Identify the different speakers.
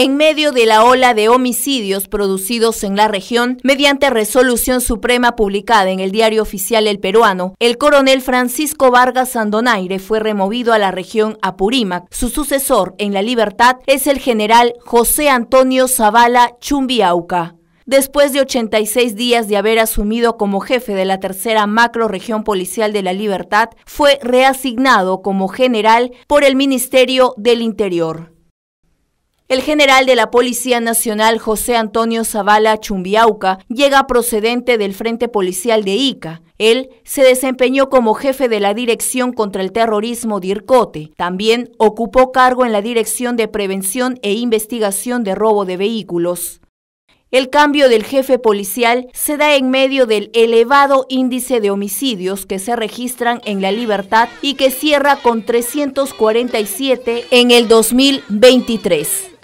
Speaker 1: en medio de la ola de homicidios producidos en la región, mediante resolución suprema publicada en el diario oficial El Peruano, el coronel Francisco Vargas Sandonaire fue removido a la región Apurímac. Su sucesor en la libertad es el general José Antonio Zavala Chumbiauca después de 86 días de haber asumido como jefe de la tercera macro región policial de la libertad, fue reasignado como general por el Ministerio del Interior. El general de la Policía Nacional José Antonio Zavala Chumbiauca llega procedente del Frente Policial de Ica. Él se desempeñó como jefe de la Dirección contra el Terrorismo Dircote. También ocupó cargo en la Dirección de Prevención e Investigación de Robo de Vehículos. El cambio del jefe policial se da en medio del elevado índice de homicidios que se registran en La Libertad y que cierra con 347 en el 2023.